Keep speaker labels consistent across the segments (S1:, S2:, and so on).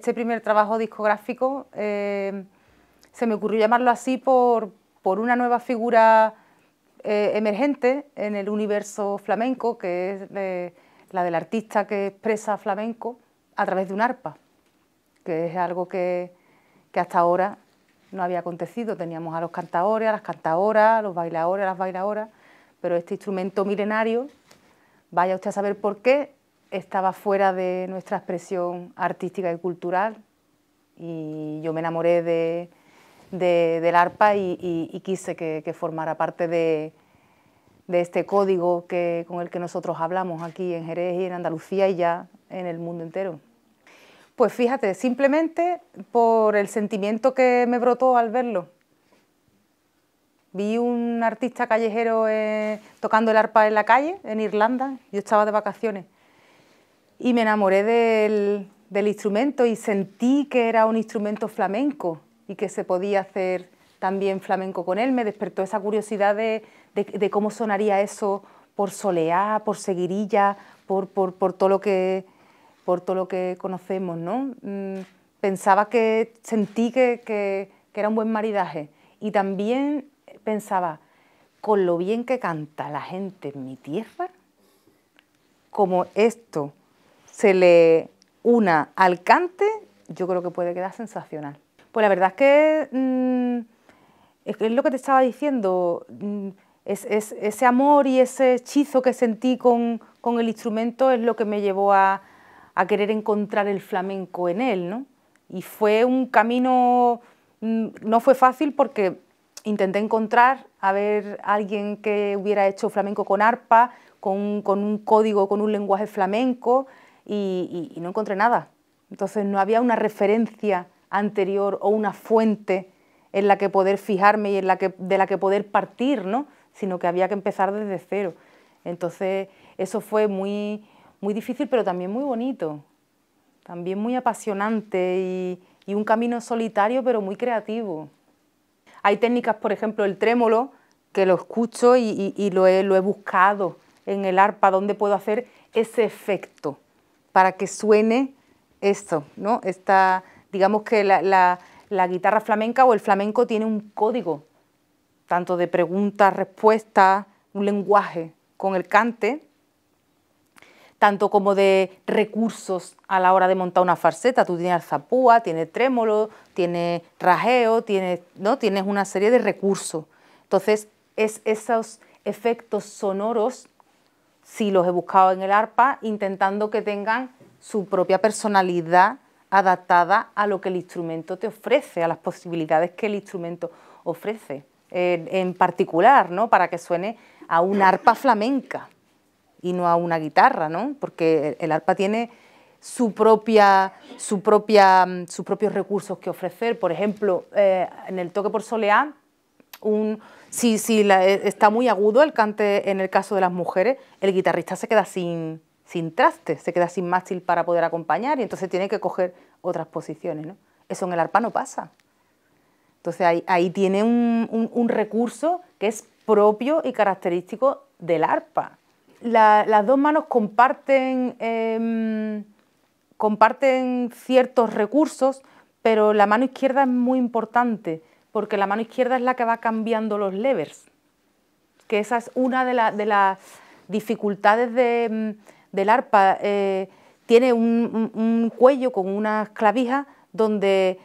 S1: este primer trabajo discográfico eh, se me ocurrió llamarlo así por, una nueva figura eh, emergente en el universo flamenco, que es eh, la del artista que expresa flamenco a través de un arpa, que es algo que, hasta ahora no había acontecido. Teníamos a los cantadores, a las cantadoras, a los bailadores, a las bailadoras, pero este instrumento milenario, vaya usted a saber por qué, estaba fuera de nuestra expresión artística y cultural y yo me enamoré de, de, del arpa y, y, quise que, formara parte de, de este código que, con el que nosotros hablamos aquí en Jerez y en Andalucía y ya en el mundo entero. Pues fíjate, simplemente por el sentimiento que me brotó al verlo. Vi un artista callejero eh, tocando el arpa en la calle, en Irlanda, yo estaba de vacaciones y me enamoré del, instrumento y sentí que era un instrumento flamenco y que se podía hacer también flamenco con él. Me despertó esa curiosidad de, cómo sonaría eso por soleá, por seguirilla, por, por, por, todo lo que, conocemos. ¿no? Mm, pensaba que sentí que era un buen maridaje y también pensaba, con lo bien que canta la gente en mi tierra, como esto se le una al cante, yo creo que puede quedar sensacional. Pues la verdad es que mm, es, lo que te estaba diciendo, mm, es, ese amor y ese hechizo que sentí con, el instrumento es lo que me llevó a, a, querer encontrar el flamenco en él, ¿no? Y fue un camino, mm, no fue fácil porque intenté encontrar a ver alguien que hubiera hecho flamenco con arpa, con un código, con un lenguaje flamenco, y, no encontré nada. Entonces no había una referencia anterior o una fuente en la que poder fijarme y en la que, de la que poder partir, ¿no? sino que había que empezar desde cero. Entonces eso fue muy, muy difícil, pero también muy bonito, también muy apasionante y, un camino solitario, pero muy creativo. Hay técnicas, por ejemplo, el trémolo, que lo escucho y, lo, he, lo he buscado en el arpa, donde puedo hacer ese efecto para que suene esto, ¿no? digamos que la, guitarra flamenca o el flamenco tiene un código, tanto de preguntas, respuestas, un lenguaje con el cante, tanto como de recursos a la hora de montar una farseta. Tú tienes alzapúa, tienes trémolo, tienes rajeo, tienes, ¿no? tienes una serie de recursos. Entonces, es esos efectos sonoros si los he buscado en el ARPA, intentando que tengan su propia personalidad adaptada a lo que el instrumento te ofrece, a las posibilidades que el instrumento ofrece, en, particular, ¿no? Para que suene a una arpa flamenca y no a una guitarra, Porque el arpa tiene mm, sus propios recursos que ofrecer. Por ejemplo, eh, en el toque por soleá si, eh, está muy agudo el cante en el caso de las mujeres, el guitarrista se queda sin, traste, se queda sin mástil para poder acompañar y entonces tiene que coger otras posiciones. Eso en el arpa no pasa. Entonces ahí, tiene un, recurso que es propio y característico del arpa. las dos manos em, comparten ciertos recursos, pero la mano izquierda es muy importante porque la mano izquierda es la que va cambiando los levers, que esa es una de, las dificultades mm, del arpa. Eh, tiene un, cuello con unas clavijas donde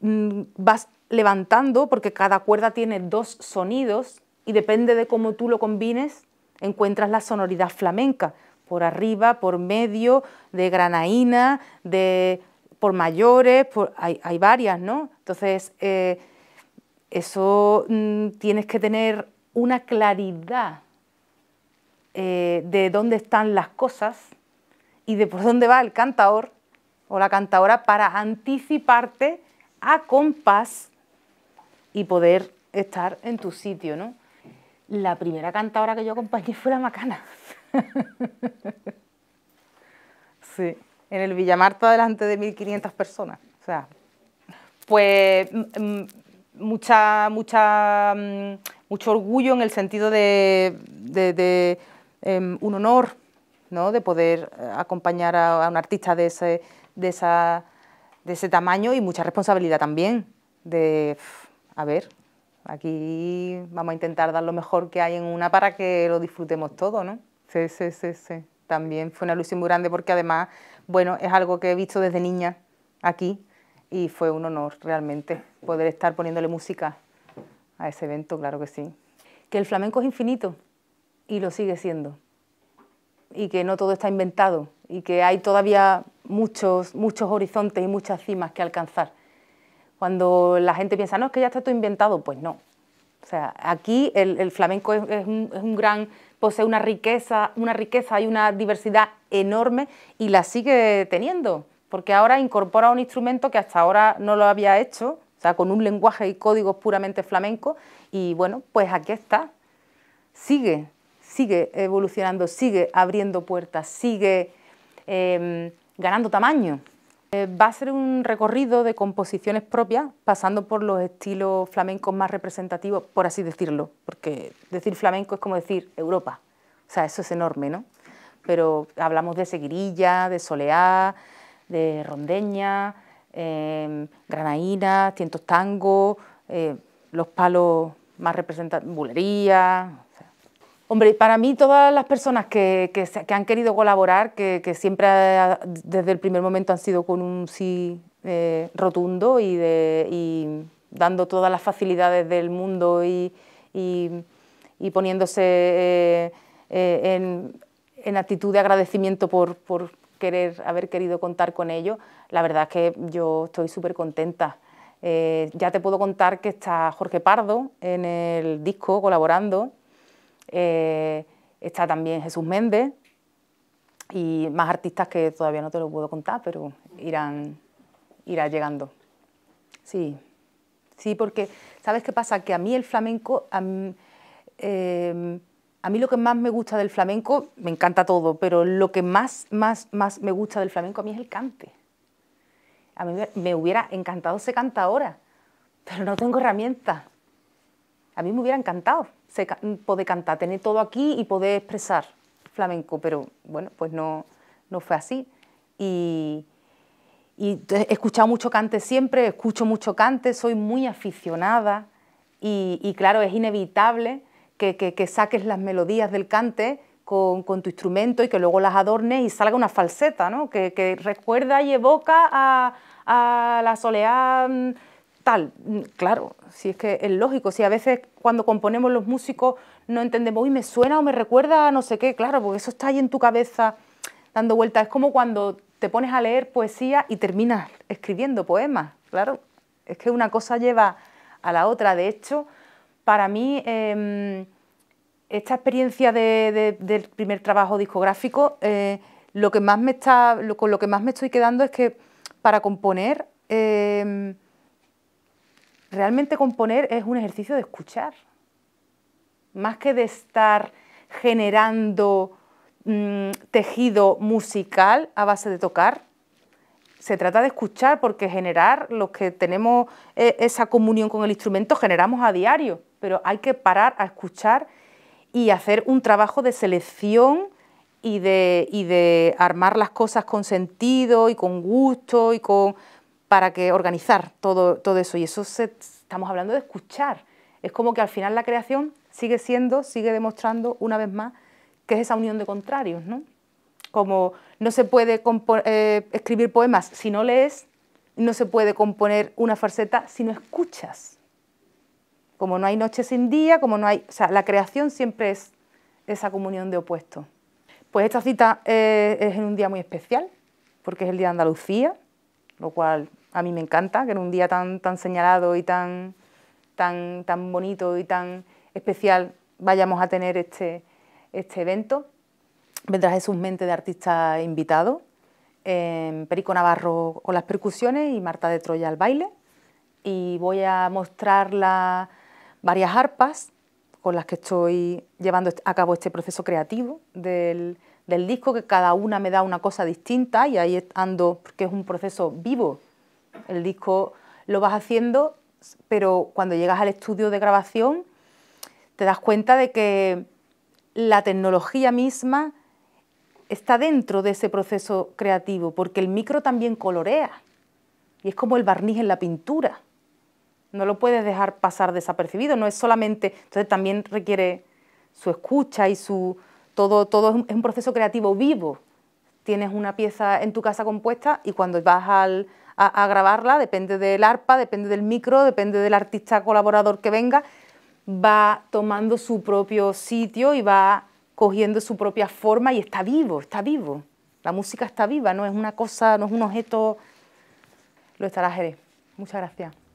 S1: mm, vas levantando, porque cada cuerda tiene dos sonidos y depende de cómo tú lo combines, encuentras la sonoridad flamenca, por arriba, por medio, de granaína, de por mayores, hay, varias, ¿no? Entonces, eh, eso mm, tienes que tener una claridad eh, de dónde están las cosas y de por dónde va el cantaor o la cantadora para anticiparte a compás y poder estar en tu sitio, ¿no? La primera cantadora que yo acompañé fue la Macana. sí en el Villamarta delante de 1.500 personas. O sea, pues mucha, mucha, mm, mucho orgullo en el sentido de, em, un honor, ¿no? De poder eh, acompañar a, un artista de ese, de, esa, de ese tamaño y mucha responsabilidad también. De, a ver, aquí vamos a intentar dar lo mejor que hay en una para que lo disfrutemos todo, ¿no? Sí, sí, sí, sí. También fue una ilusión muy grande porque además bueno, es algo que he visto desde niña aquí y fue un honor realmente poder estar poniéndole música a ese evento, claro que sí. Que el flamenco es infinito y lo sigue siendo y que no todo está inventado y que hay todavía muchos, muchos horizontes y muchas cimas que alcanzar. Cuando la gente piensa, no, es que ya está todo inventado, pues no, o sea, aquí el, flamenco es, un, gran, posee una riqueza, una riqueza y una diversidad enorme y la sigue teniendo, porque ahora incorpora un instrumento que hasta ahora no lo había hecho, o sea, con un lenguaje y códigos puramente flamenco, y bueno, pues aquí está, sigue, sigue evolucionando, sigue abriendo puertas, sigue em, ganando tamaño. Eh, va a ser un recorrido de composiciones propias, pasando por los estilos flamencos más representativos, por así decirlo, porque decir flamenco es como decir Europa, o sea, eso es enorme, ¿no? Pero hablamos de seguirilla, de soleá, de rondeña, eh, granaína, tientos tango, eh, los palos más representativos, bulería, Hombre, para mí todas las personas que, que, han querido colaborar, que, siempre desde el primer momento han sido con un sí eh, rotundo y, de, dando todas las facilidades del mundo y, poniéndose eh, eh, en, actitud de agradecimiento por, querer, haber querido contar con ellos, la verdad es que yo estoy súper contenta. ya te puedo contar que está Jorge Pardo en el disco colaborando eh, está también Jesús Méndez y más artistas que todavía no te lo puedo contar, pero irán, llegando. Sí, sí, porque ¿sabes qué pasa? Que a mí el flamenco, eh, a mí, lo que más me gusta del flamenco, me encanta todo, pero lo que más, más, más me gusta del flamenco a mí es el cante. A mí me hubiera encantado ese canta ahora, pero no tengo herramientas. A mí me hubiera encantado poder cantar, tener todo aquí y poder expresar flamenco, pero bueno, pues no, fue así. Y, he escuchado mucho cante siempre, escucho mucho cante, soy muy aficionada y, claro, es inevitable que, saques las melodías del cante con, tu instrumento y que luego las adornes y salga una falseta, ¿no? que, recuerda y evoca a, a la soleá mm, Mm, claro, si es que es lógico, si a veces cuando componemos los músicos no entendemos, y me suena o me recuerda no sé qué, claro, porque eso está ahí en tu cabeza dando vueltas. Es como cuando te pones a leer poesía y terminas escribiendo poemas, claro. Es que una cosa lleva a la otra. De hecho, para mí, em, esta experiencia del primer trabajo discográfico, eh, lo que más me está, con lo que más me estoy quedando es que para componer, em, realmente componer es un ejercicio de escuchar, más que de estar generando mm, tejido musical a base de tocar. Se trata de escuchar porque generar, los que tenemos e, esa comunión con el instrumento, generamos a diario, pero hay que parar a escuchar y hacer un trabajo de selección y de, y de armar las cosas con sentido y con gusto y con, para que organizar todo, todo eso. Y eso estamos hablando de escuchar. Es como que al final la creación sigue siendo, sigue demostrando una vez más que es esa unión de contrarios, ¿no? Como no se puede eh, escribir poemas si no lees, no se puede componer una farseta si no escuchas. Como no hay noche sin día, como no hay... O sea, la creación siempre es esa comunión de opuestos. Pues esta cita eh, es en un día muy especial, porque es el Día de Andalucía, lo cual a mí me encanta, que en un día tan, señalado y tan, tan, tan bonito y tan especial vayamos a tener este, este evento. Vendrá Jesús Mente de artista invitado, em, Perico Navarro con las percusiones y Marta de Troya al baile. Y voy a mostrar la, varias arpas con las que estoy llevando a cabo este proceso creativo del, del disco, que cada una me da una cosa distinta y ahí ando, porque es un proceso vivo el disco lo vas haciendo, pero cuando llegas al estudio de grabación te das cuenta de que la tecnología misma está dentro de ese proceso creativo, porque el micro también colorea y es como el barniz en la pintura. No lo puedes dejar pasar desapercibido, no es solamente, entonces también requiere su escucha y su todo todo es un proceso creativo vivo. Tienes una pieza en tu casa compuesta y cuando vas al a, grabarla, depende del arpa, depende del micro, depende del artista colaborador que venga, va tomando su propio sitio y va cogiendo su propia forma y está vivo, está vivo. La música está viva, no es una cosa, no es un objeto. Lo estará Jerez. Muchas gracias.